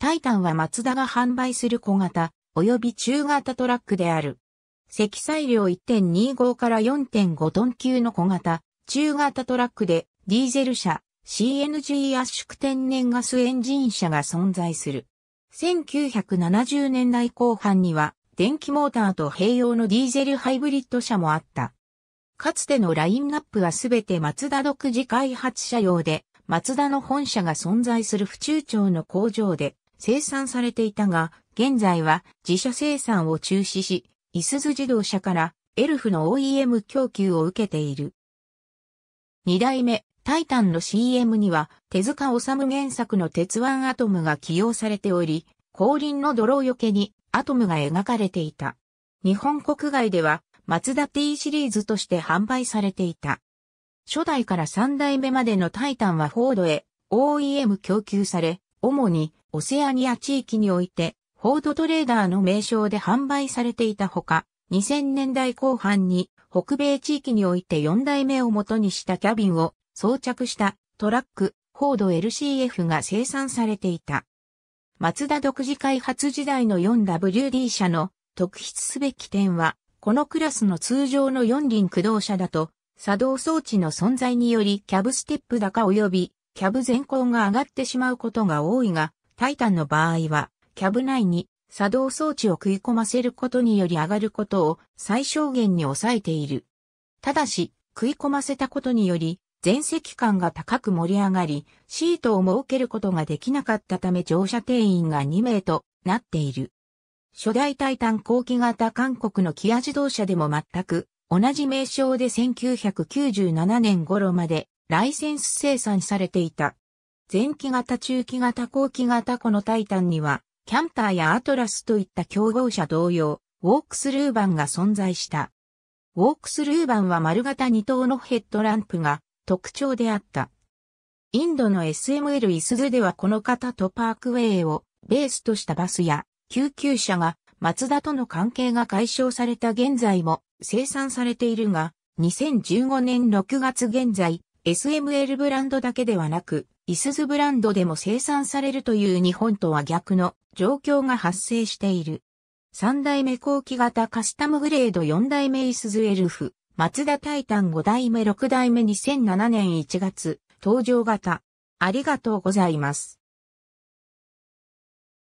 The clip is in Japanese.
タイタンはマツダが販売する小型、及び中型トラックである。積載量1.25から4.5トン級の小型、中型トラックで、ディーゼル車、CNG 圧縮天然ガスエンジン車が存在する。1970年代後半には、電気モーターと併用のディーゼルハイブリッド車もあった。かつてのラインナップはすべてマツダ独自開発車用で、マツダの本社が存在する府中町の工場で生産されていたが、現在は自社生産を中止し、いすゞ自動車からエルフの OEM 供給を受けている。二代目、タイタンの CM には、手塚治虫原作の鉄腕アトムが起用されており、後輪の泥よけにアトムが描かれていた。日本国外では、マツダ T シリーズとして販売されていた。初代から三代目までのタイタンはフォードへ OEM 供給され、主にオセアニア地域において、フォードトレーダーの名称で販売されていたほか、2000年代後半に北米地域において4代目を元にしたキャビンを装着したトラック、フォード LCF が生産されていた。マツダ独自開発時代の 4WD 車の特筆すべき点は、このクラスの通常の4輪駆動車だと、作動装置の存在によりキャブステップ高及びキャブ全高が上がってしまうことが多いが、タイタンの場合は、キャブ内に作動装置を食い込ませることにより上がることを最小限に抑えている。ただし、食い込ませたことにより、全席間が高く盛り上がり、シートを設けることができなかったため乗車定員が2名となっている。初代タイタン後期型韓国のキア自動車でも全く同じ名称で1997年頃までライセンス生産されていた。前期型中期型後期型このタイタンには、キャンターやアトラスといった競合車同様、ウォークスルーバンが存在した。ウォークスルーバンは丸型2等のヘッドランプが特徴であった。インドの SML イスズではこの型とパークウェイをベースとしたバスや救急車がマツダとの関係が解消された現在も生産されているが、2015年6月現在、SML ブランドだけではなく、イスズブランドでも生産されるという日本とは逆の状況が発生している。3代目後期型カスタムグレード4代目イスズエルフ、松田タイタン5代目6代目2007年1月、登場型。ありがとうございます。